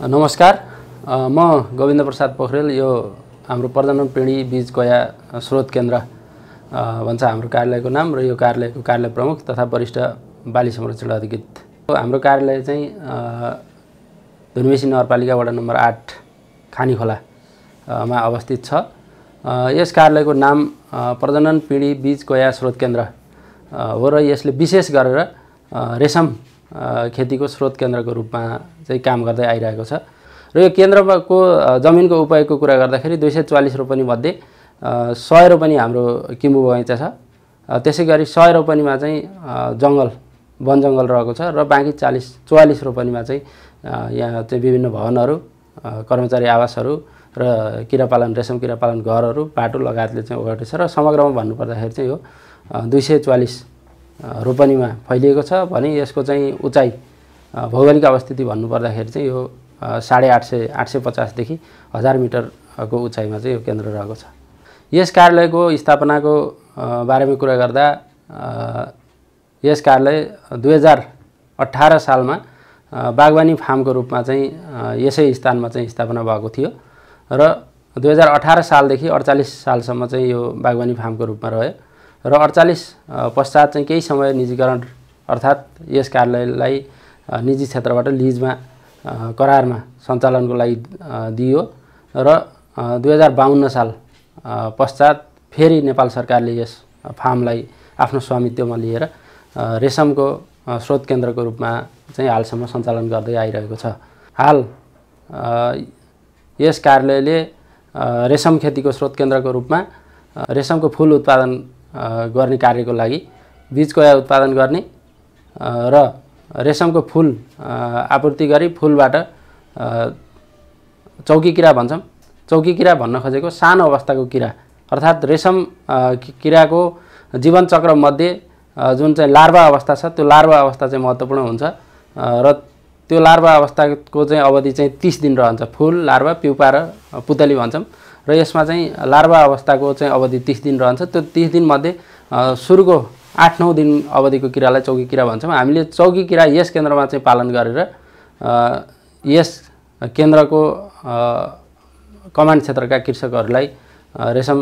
नमस्कार म गोविन्द प्रसाद पोखरेल यो हाम्रो प्रजनन पिँढी बीज गया स्रोत केन्द्र भन्छ हाम्रो कार्यालयको नाम र यो कार्यालयको कार्यालय प्रमुख तथा वरिष्ठ बाली संरक्षण अधिकृत हाम्रो कार्यालय चाहिँ धुनमेसी नगरपालिका वडा नम्बर आठ खानीखोलामा अवस्थित छ यस कार्यालयको नाम प्रजनन पिँढी बीज गया स्रोत केन्द्र हो र यसले विशेष गरेर रेशम खेतीको स्रोत केन्द्रको रूपमा चाहिँ काम गर्दै आइरहेको छ र यो केन्द्रको जमिनको उपयोगको कुरा गर्दाखेरि दुई सय चौवालिस रोपनीमध्ये सय रोपनी हाम्रो किम्बु बगैँचा छ त्यसै गरी सय रोपनीमा चाहिँ जङ्गल वन जङ्गल रहेको छ र बाँकी चालिस चौवालिस रोपनीमा चाहिँ यहाँ चाहिँ विभिन्न भवनहरू कर्मचारी आवासहरू र किरापालन रेशम किरापालन घरहरू बाटो लगायतले चाहिँ ओगटेछ र समग्रमा भन्नुपर्दाखेरि चाहिँ यो दुई सय चौवालिस रोपनीमा फैलिएको छ भने यसको चाहिँ उचाइ भौगोलिक अवस्थिति भन्नुपर्दाखेरि चाहिँ यो साढे आठ सय आठ सय पचासदेखि हजार मिटरको उचाइमा चाहिँ यो केन्द्र रहेको छ यस कार्यालयको स्थापनाको बारेमा कुरा गर्दा यस कार्यालय दुई हजार अठार सालमा बागवानी फार्मको रूपमा चाहिँ यसै स्थानमा चाहिँ स्थापना भएको थियो र दुई हजार अठार सालदेखि अडचालिस सालसम्म चाहिँ यो बागवानी फार्मको रूपमा रह्यो र अडचालिस पश्चात चाहिँ केही समय निजीकरण अर्थात् यस कार्यालयलाई निजी क्षेत्रबाट लिजमा करारमा सञ्चालनको लागि दियो र दुई हजार बाहन्न साल पश्चात फेरि नेपाल सरकारले यस फार्मलाई आफ्नो स्वामित्वमा लिएर रेशमको स्रोत केन्द्रको रूपमा चाहिँ हालसम्म सञ्चालन गर्दै आइरहेको छ हाल यस कार्यालयले रेशम खेतीको स्रोत केन्द्रको रूपमा रेशमको फुल उत्पादन गर्ने कार्यको लागि बीज कोया उत्पादन गर्ने र रेशमको फुल आपूर्ति गरी फुलबाट चौकी किरा भन्छौँ चौकी किरा भन्न खोजेको सानो अवस्थाको किरा अर्थात् रेशम किराको जीवनचक्रमध्ये जुन चाहिँ लार्वा अवस्था छ त्यो लार्वा अवस्था चाहिँ महत्त्वपूर्ण हुन्छ र त्यो लार्वा अवस्थाको चाहिँ अवधि चाहिँ तिस दिन रहन्छ फुल लार्वा पिउपा र पुतली भन्छौँ र यसमा चाहिँ लार्वा अवस्थाको चाहिँ अवधि तिस दिन रहन्छ त्यो तिस दिनमध्ये सुरुको आठ नौ दिन अवधिको किरालाई चौकी किरा भन्छौँ हामीले चौकी किरा यस केन्द्रमा चाहिँ पालन गरेर यस केन्द्रको कमान्ड क्षेत्रका कृषकहरूलाई रेशम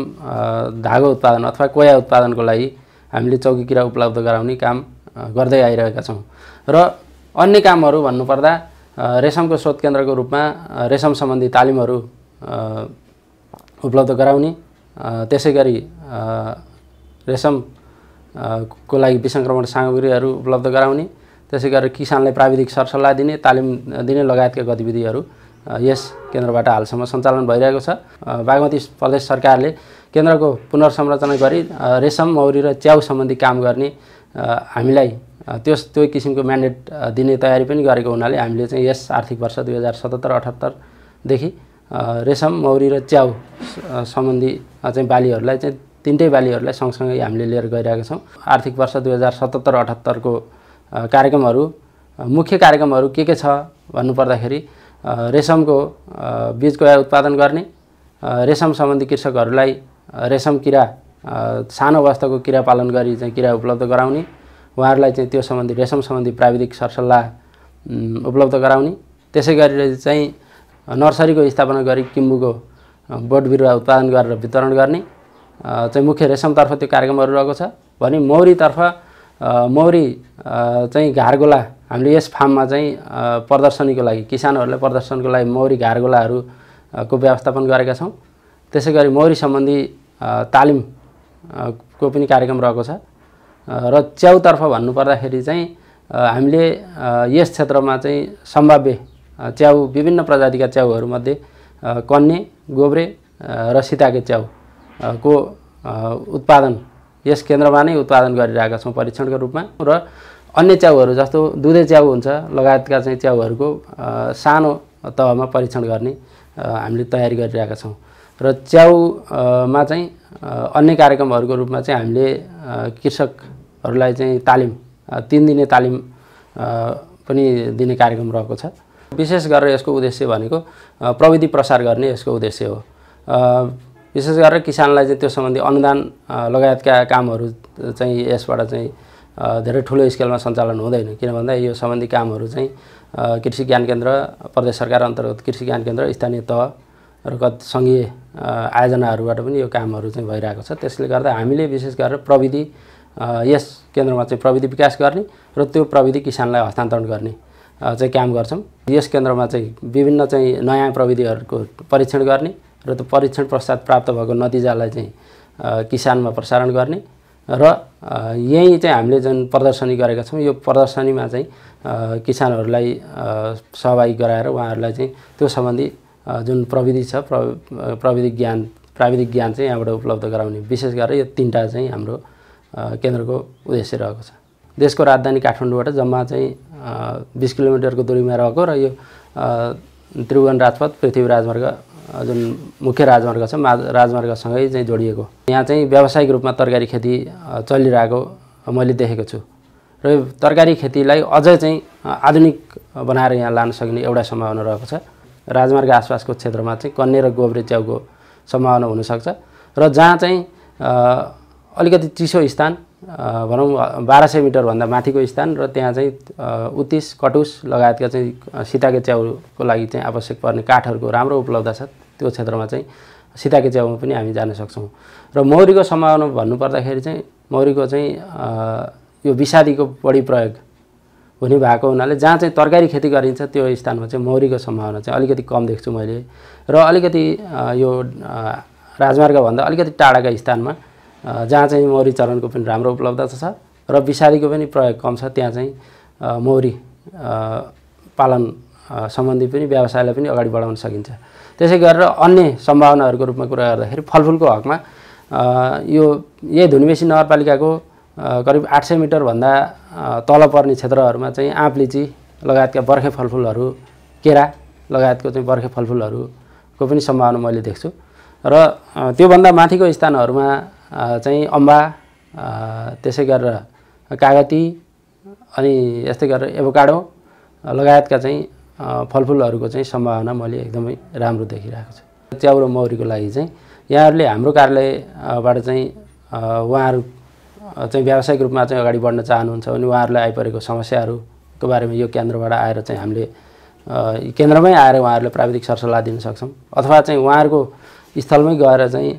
धागो उत्पादन अथवा कोया उत्पादनको लागि हामीले चौकी किरा उपलब्ध गराउने काम गर्दै आइरहेका छौँ र अन्य कामहरू भन्नुपर्दा रेशमको स्रोत केन्द्रको रूपमा रेशम सम्बन्धी तालिमहरू उपलब्ध गराउने त्यसै गरी रेशम को लागि विसङ्क्रमण सामग्रीहरू उपलब्ध गराउने त्यसै गरी किसानलाई प्राविधिक सरसल्लाह दिने तालिम दिने लगायतका गतिविधिहरू यस केन्द्रबाट हालसम्म सञ्चालन भइरहेको छ बागमती प्रदेश सरकारले केन्द्रको पुनर्संरचना गरी रेशम मौरी र च्याउ सम्बन्धी काम गर्ने हामीलाई त्यस त्यो किसिमको म्यान्डेट दिने तयारी पनि गरेको हुनाले हामीले चाहिँ यस आर्थिक वर्ष दुई हजार सतहत्तर अठहत्तरदेखि रेशम मौरी र च्याउ सम्बन्धी चाहिँ बालीहरूलाई चाहिँ तिनटै बालीहरूलाई सँगसँगै हामीले लिएर गइरहेका छौँ आर्थिक वर्ष दुई हजार सतहत्तर अठहत्तरको कार्यक्रमहरू मुख्य कार्यक्रमहरू के के छ भन्नुपर्दाखेरि रेशमको बिजको उत्पादन गर्ने रेशम सम्बन्धी कृषकहरूलाई रेशम किरा सानो अवस्थाको किरा पालन गरी चाहिँ किरा उपलब्ध गराउने उहाँहरूलाई चाहिँ त्यो सम्बन्धी रेशम सम्बन्धी प्राविधिक सरसल्लाह उपलब्ध गराउने त्यसै गरेर चाहिँ नर्सरीको स्थापना गरी किम्बुको बोट बिरुवा उत्पादन गरेर वितरण गर्ने चाहिँ मुख्य रेशमतर्फ त्यो कार्यक्रमहरू रहेको छ भने मौरीतर्फ मौरी चाहिँ घारगोला हामीले यस फार्ममा चाहिँ प्रदर्शनीको लागि किसानहरूलाई प्रदर्शनको लागि मौरी घारगोलाहरूको व्यवस्थापन गरेका छौँ त्यसै गरी मौरी सम्बन्धी तालिम को पनि कार्यक्रम रहेको छ र च्याउतर्फ भन्नुपर्दाखेरि चाहिँ हामीले यस क्षेत्रमा चाहिँ सम्भाव्य च्याउ विभिन्न प्रजातिका च्याउहरूमध्ये कन्ने गोब्रे र सीताके च्याउ को उत्पादन यस केन्द्रमा नै उत्पादन गरिरहेका छौँ परीक्षणको रूपमा र अन्य च्याउहरू जस्तो दुधे च्याउ हुन्छ लगायतका चाहिँ च्याउहरूको सानो तहमा परीक्षण गर्ने हामीले तयारी गरिरहेका छौँ र च्याउमा चाहिँ अन्य कार्यक्रमहरूको रूपमा चाहिँ हामीले कृषकहरूलाई चाहिँ तालिम तिन दिने तालिम पनि दिने कार्यक्रम रहेको छ विशेष गरेर यसको उद्देश्य भनेको प्रविधि प्रसार गर्ने यसको उद्देश्य हो विशेष गरेर किसानलाई चाहिँ त्यो सम्बन्धी अनुदान लगायतका कामहरू चाहिँ यसबाट चाहिँ धेरै ठुलो स्केलमा सञ्चालन हुँदैन किन भन्दा यो सम्बन्धी कामहरू चाहिँ कृषि ज्ञान केन्द्र प्रदेश सरकार अन्तर्गत कृषि ज्ञान केन्द्र स्थानीय तह र सङ्घीय आयोजनाहरूबाट पनि यो कामहरू चाहिँ भइरहेको छ त्यसले गर्दा हामीले विशेष गरेर प्रविधि यस केन्द्रमा चाहिँ प्रविधि विकास गर्ने र त्यो प्रविधि किसानलाई हस्तान्तरण गर्ने चाहिँ काम गर्छौँ यस केन्द्रमा चाहिँ विभिन्न चाहिँ नयाँ प्रविधिहरूको परीक्षण गर्ने र त्यो परीक्षण पश्चात प्राप्त भएको नतिजालाई चाहिँ किसानमा प्रसारण गर्ने र यहीँ चाहिँ हामीले जुन प्रदर्शनी गरेका छौँ यो प्रदर्शनीमा चाहिँ किसानहरूलाई सहभागी गराएर उहाँहरूलाई चाहिँ त्यो सम्बन्धी जुन प्रविधि छ प्र ज्ञान प्राविधिक ज्ञान चाहिँ यहाँबाट उपलब्ध गराउने विशेष गरेर यो तिनवटा चाहिँ हाम्रो केन्द्रको उद्देश्य रहेको छ देशको राजधानी काठमाडौँबाट जम्मा चाहिँ बिस किलोमिटरको दूरीमा रहेको र यो त्रिभुवन राजपथ पृथ्वी राजमार्ग जुन मुख्य राजमार्ग छ मा राजमार्गसँगै चाहिँ जोडिएको यहाँ चाहिँ व्यावसायिक रूपमा तरकारी खेती चलिरहेको मैले देखेको छु र यो तरकारी खेतीलाई अझै चाहिँ आधुनिक बनाएर यहाँ लान सकिने एउटा सम्भावना रहेको छ राजमार्ग आसपासको क्षेत्रमा चाहिँ कन्ने र गोब्रे च्याउको सम्भावना हुनसक्छ र जहाँ चाहिँ अलिकति चिसो स्थान भनौँ बाह्र सय मिटरभन्दा माथिको स्थान र त्यहाँ चाहिँ उत्तिस कटुस लगायतका चाहिँ सीताके च्याउको लागि चाहिँ आवश्यक पर्ने काठहरूको राम्रो उपलब्ध छ त्यो क्षेत्रमा चाहिँ सीताके च्याउमा पनि हामी जान सक्छौँ र मौरीको सम्भावना भन्नुपर्दाखेरि चाहिँ मौरीको चाहिँ यो विषादीको बढी प्रयोग हुने भएको हुनाले जहाँ चाहिँ तरकारी खेती गरिन्छ त्यो स्थानमा चाहिँ मौरीको सम्भावना चाहिँ अलिकति कम देख्छु मैले र अलिकति यो राजमार्गभन्दा अलिकति टाढाका स्थानमा जहाँ चाहिँ मौरी चरणको पनि राम्रो उपलब्धता छ र विषारीको पनि प्रयोग कम छ त्यहाँ चाहिँ मौरी पालन सम्बन्धी पनि व्यवसायलाई पनि अगाडि बढाउन सकिन्छ त्यसै गरेर अन्य सम्भावनाहरूको रूपमा कुरा गर्दाखेरि फलफुलको हकमा यो यही धुनबेसी नगरपालिकाको करिब आठ सय मिटरभन्दा तल पर्ने क्षेत्रहरूमा चाहिँ आँपलिची लगायतका बर्खे फलफुलहरू केरा लगायतको चाहिँ बर्खे फलफुलहरूको पनि सम्भावना मैले देख्छु र त्योभन्दा माथिको स्थानहरूमा चाहिँ अम्बा त्यसै गरेर कागती अनि यस्तै गरेर एभोकाडो लगायतका चाहिँ फलफुलहरूको चाहिँ सम्भावना मैले एकदमै राम्रो देखिरहेको छु च्याउरो मौरीको लागि चाहिँ यहाँहरूले हाम्रो कार्यालयबाट चाहिँ उहाँहरू चाहिँ व्यावसायिक रूपमा चाहिँ अगाडि बढ्न चाहनुहुन्छ भने उहाँहरूलाई आइपरेको समस्याहरूको बारेमा यो केन्द्रबाट आएर चाहिँ हामीले केन्द्रमै आएर उहाँहरूले प्राविधिक सरसल्लाह दिन सक्छौँ अथवा चाहिँ उहाँहरूको स्थलमै गएर चाहिँ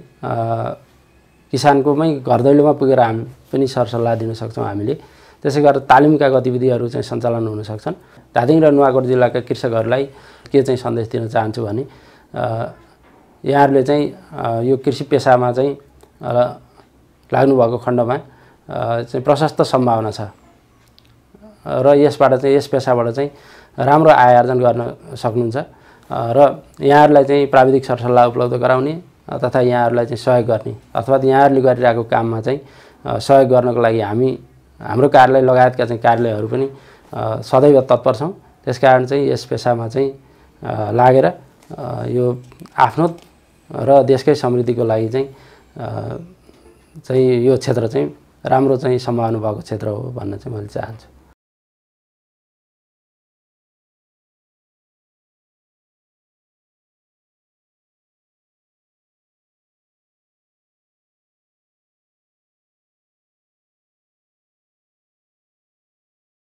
किसानकोमै घर दैलोमा पुगेर हामी पनि सरसल्लाह दिन सक्छौँ हामीले त्यसै गरेर तालिमका गतिविधिहरू चाहिँ सञ्चालन हुन सक्छन् धादिङ र नुवाकोट जिल्लाका कृषकहरूलाई के चाहिँ सन्देश दिन चाहन्छु भने यहाँहरूले चाहिँ यो कृषि पेसामा चाहिँ लाग्नुभएको खण्डमा चाहिँ प्रशस्त सम्भावना छ र यसबाट चाहिँ यस पेसाबाट चाहिँ राम्रो आय आर्जन गर्न सक्नुहुन्छ र यहाँहरूलाई चाहिँ प्राविधिक सरसल्लाह उपलब्ध गराउने तथा यहाँहरूलाई चाहिँ सहयोग गर्ने अथवा यहाँहरूले गरिरहेको काममा चाहिँ सहयोग गर्नको लागि हामी हाम्रो कार्यालय लगायतका चाहिँ कार्यालयहरू पनि सदैव तत्पर छौँ त्यस कारण चाहिँ यस पेसामा चाहिँ लागेर यो आफ्नो र देशकै समृद्धिको लागि चाहिँ चाहिँ यो क्षेत्र चाहिँ राम्रो चाहिँ सम्भावना भएको क्षेत्र हो भन्न चाहिँ मैले चाहन्छु